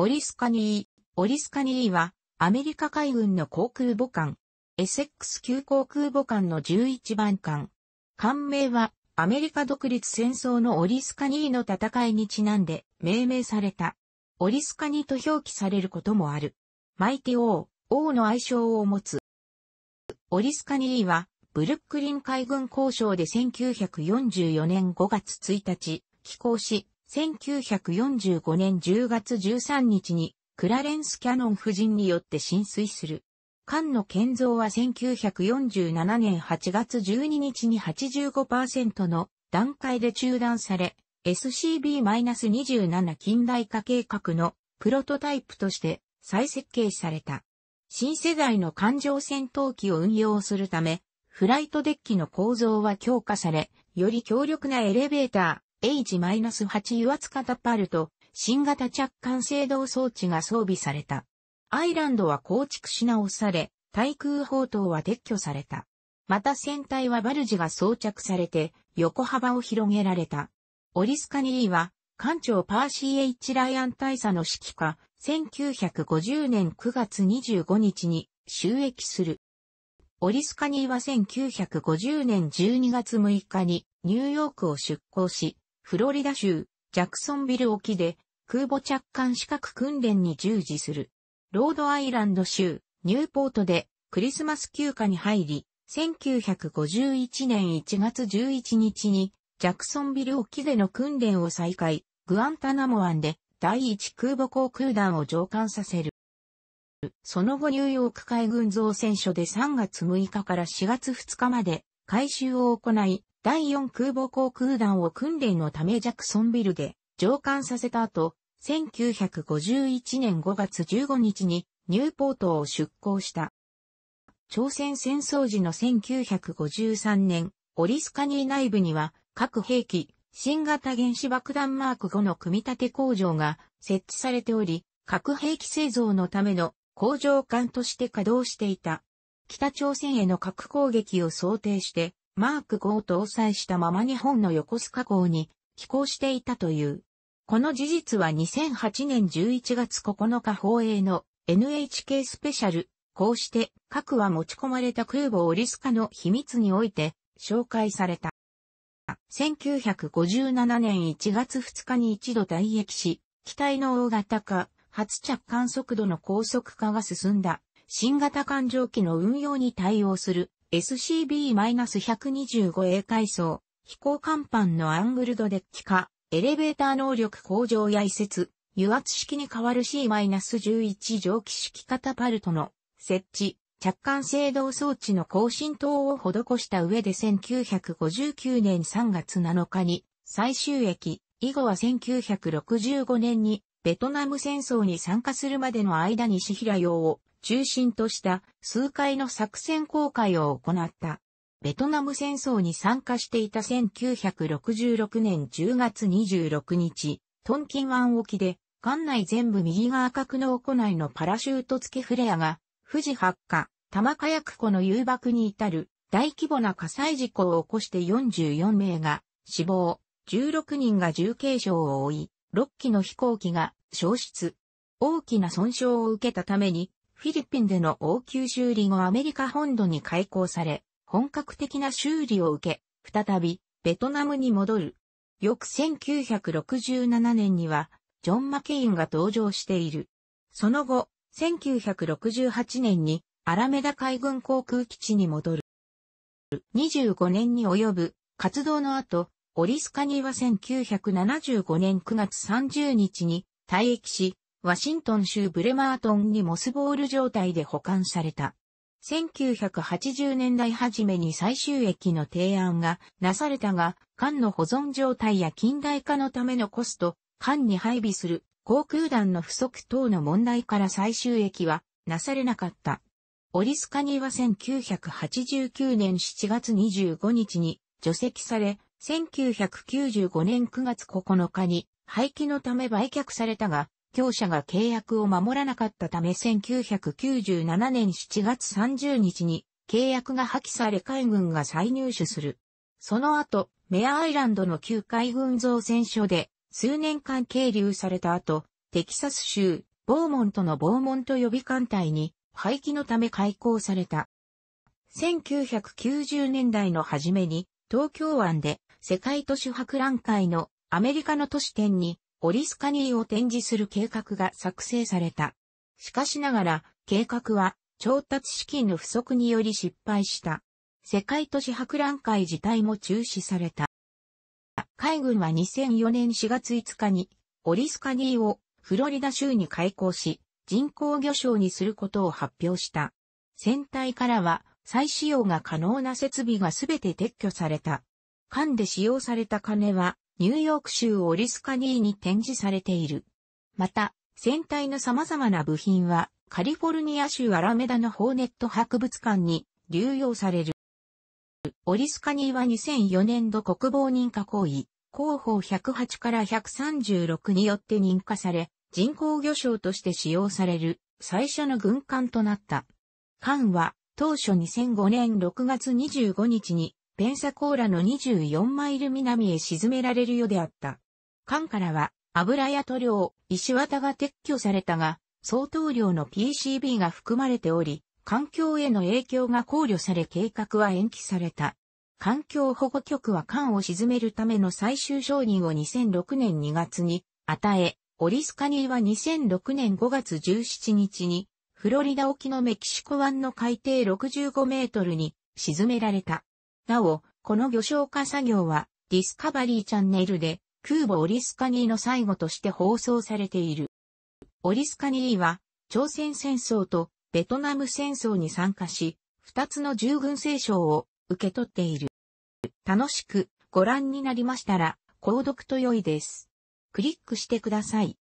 オリスカニー。オリスカニーは、アメリカ海軍の航空母艦、エセックス級航空母艦の11番艦。艦名は、アメリカ独立戦争のオリスカニーの戦いにちなんで命名された。オリスカニーと表記されることもある。マイティ王、王の愛称を持つ。オリスカニーは、ブルックリン海軍交渉で1944年5月1日、寄港し、1945年10月13日にクラレンス・キャノン夫人によって浸水する。艦の建造は1947年8月12日に85%の段階で中断され、SCB-27 近代化計画のプロトタイプとして再設計された。新世代の艦上戦闘機を運用するため、フライトデッキの構造は強化され、より強力なエレベーター、H-8 油圧カタパルト、新型着艦制動装置が装備された。アイランドは構築し直され、対空砲塔は撤去された。また船体はバルジが装着されて、横幅を広げられた。オリスカニーは、艦長パーシー・エイチ・ライアン大佐の指揮下、1950年9月25日に収益する。オリスカニーは1950年12月6日にニューヨークを出港し、フロリダ州、ジャクソンビル沖で、空母着艦資格訓練に従事する。ロードアイランド州、ニューポートで、クリスマス休暇に入り、1951年1月11日に、ジャクソンビル沖での訓練を再開、グアンタナモ湾で、第一空母航空団を上艦させる。その後ニューヨーク海軍造船所で3月6日から4月2日まで改修を行い、第4空母航空団を訓練のためジャクソンビルで上艦させた後、1951年5月15日にニューポートを出港した。朝鮮戦争時の1953年、オリスカニー内部には核兵器、新型原子爆弾マーク5の組み立て工場が設置されており、核兵器製造のための工場艦として稼働していた。北朝鮮への核攻撃を想定して、マーク5を搭載したまま日本の横須賀港に寄港していたという。この事実は2008年11月9日放映の NHK スペシャル、こうして核は持ち込まれた空母オリスカの秘密において紹介された。1957年1月2日に一度退役し、機体の大型化、発着艦速度の高速化が進んだ新型艦上機の運用に対応する SCB-125A 階層、飛行甲板のアングルドデッキ化、エレベーター能力向上や移設、油圧式に変わる C-11 蒸気式型パルトの設置、着艦制動装置の更新等を施した上で1959年3月7日に最終駅、以後は1965年にベトナム戦争に参加するまでの間に西平洋を中心とした数回の作戦公開を行った。ベトナム戦争に参加していた1966年10月26日、トンキン湾沖で、艦内全部右側格納庫内のパラシュート付きフレアが、富士発火、玉火薬庫の誘爆に至る大規模な火災事故を起こして44名が死亡、16人が重軽傷を負い、6機の飛行機が消失。大きな損傷を受けたために、フィリピンでの応急修理後アメリカ本土に開港され、本格的な修理を受け、再びベトナムに戻る。翌1967年には、ジョン・マケインが登場している。その後、1968年にアラメダ海軍航空基地に戻る。25年に及ぶ活動の後、オリスカニは1975年9月30日に退役し、ワシントン州ブレマートンにモスボール状態で保管された。1980年代初めに最終駅の提案がなされたが、艦の保存状態や近代化のためのコスト、艦に配備する航空団の不足等の問題から最終駅はなされなかった。オリスカニは1989年7月25日に除籍され、1995年9月9日に廃棄のため売却されたが、業者が契約を守らなかったため1997年7月30日に契約が破棄され海軍が再入手する。その後、メアアイランドの旧海軍造船所で数年間係留された後、テキサス州、ボーモントのボーモント予備艦隊に廃棄のため開港された。1990年代の初めに東京湾で世界都市博覧会のアメリカの都市展にオリスカニーを展示する計画が作成された。しかしながら、計画は調達資金の不足により失敗した。世界都市博覧会自体も中止された。海軍は2004年4月5日に、オリスカニーをフロリダ州に開港し、人工魚礁にすることを発表した。船体からは、再使用が可能な設備がすべて撤去された。艦で使用された金は、ニューヨーク州オリスカニーに展示されている。また、船体の様々な部品は、カリフォルニア州アラメダのホーネット博物館に流用される。オリスカニーは2004年度国防認可行為、広報108から136によって認可され、人工魚礁として使用される最初の軍艦となった。艦は当初2005年6月25日にペンサコーラの24マイル南へ沈められるようであった。艦からは油や塗料、石綿が撤去されたが、相当量の PCB が含まれており、環境への影響が考慮され計画は延期された。環境保護局は艦を沈めるための最終承認を2006年2月に与え、オリスカニーは2006年5月17日に、フロリダ沖のメキシコ湾の海底65メートルに沈められた。なお、この魚礁化作業は、ディスカバリーチャンネルで、空母オリスカニーの最後として放送されている。オリスカニーは、朝鮮戦争とベトナム戦争に参加し、二つの従軍聖賞を受け取っている。楽しくご覧になりましたら、購読と良いです。クリックしてください。